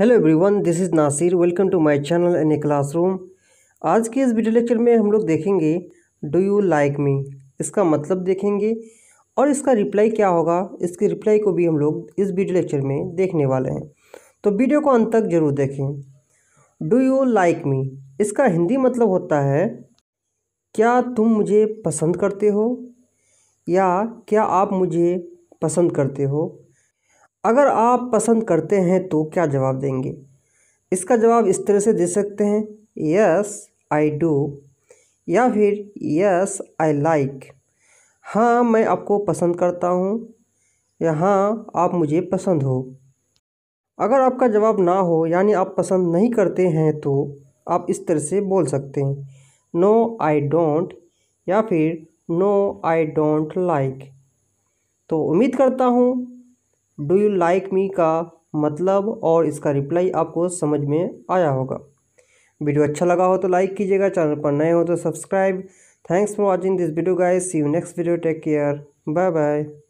hello everyone this is Nasir welcome to my channel N A classroom आज के इस video lecture में हम लोग देखेंगे डू यू लाइक मी इसका मतलब देखेंगे और इसका रिप्लाई क्या होगा इसके रिप्लाई को भी हम लोग इस वीडियो लेक्चर में देखने वाले हैं तो वीडियो को अंत तक जरूर देखें डू यू लाइक मी इसका हिंदी मतलब होता है क्या तुम मुझे पसंद करते हो या क्या आप मुझे पसंद करते हो अगर आप पसंद करते हैं तो क्या जवाब देंगे इसका जवाब इस तरह से दे सकते हैं यस आई डू या फिर यस आई लाइक हाँ मैं आपको पसंद करता हूँ या हाँ आप मुझे पसंद हो अगर आपका जवाब ना हो यानी आप पसंद नहीं करते हैं तो आप इस तरह से बोल सकते हैं नो आई डोंट या फिर नो आई डोंट लाइक तो उम्मीद करता हूँ डू यू लाइक मी का मतलब और इसका रिप्लाई आपको समझ में आया होगा वीडियो अच्छा लगा हो तो लाइक कीजिएगा चैनल पर नए हो तो subscribe thanks for watching this video guys see you next video take care bye bye